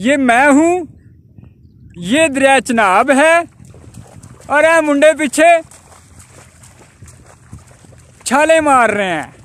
ये मैं हूँ ये दरिया चनाब है और यह मुंडे पीछे छाले मार रहे हैं